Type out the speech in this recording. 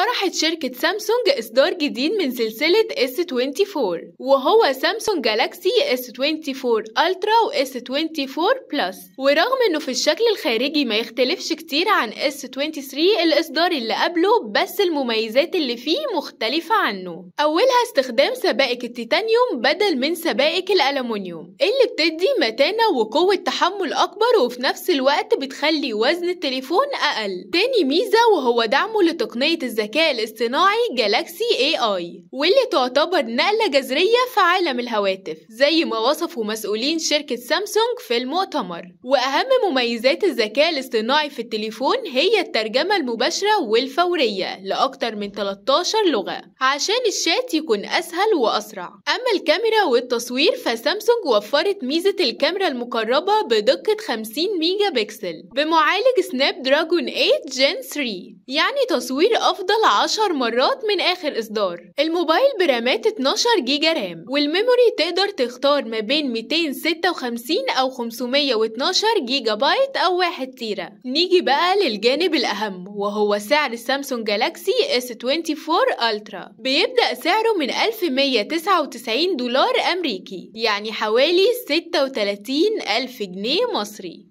اقترحت شركة سامسونج إصدار جديد من سلسلة S24 وهو سامسونج جالاكسي S24 ألترا و S24 بلس ورغم إنه في الشكل الخارجي ما يختلفش كتير عن S23 الإصدار اللي قبله بس المميزات اللي فيه مختلفة عنه أولها استخدام سبائك التيتانيوم بدل من سبائك الألمونيوم اللي بتدي متانة وقوة تحمل أكبر وفي نفس الوقت بتخلي وزن التليفون أقل تاني ميزة وهو دعمه لتقنية الذكاء الذكاء الاصطناعي جالاكسي اي اي واللي تعتبر نقلة جذرية في عالم الهواتف زي ما وصفوا مسؤولين شركة سامسونج في المؤتمر وأهم مميزات الذكاء الاصطناعي في التليفون هي الترجمة المباشرة والفورية لأكثر من 13 لغة عشان الشات يكون أسهل وأسرع أما الكاميرا والتصوير فسامسونج وفرت ميزة الكاميرا المقربة بدقة 50 ميجا بكسل بمعالج سناب دراجون 8 جين 3 يعني تصوير أفضل أفضل 10 مرات من آخر إصدار الموبايل برامات 12 جيجا رام والميموري تقدر تختار ما بين 256 أو 512 جيجا بايت أو 1 تيرا نيجي بقى للجانب الأهم وهو سعر السامسونج جالاكسي S24 ألترا بيبدأ سعره من 1199 دولار أمريكي يعني حوالي 36 ألف جنيه مصري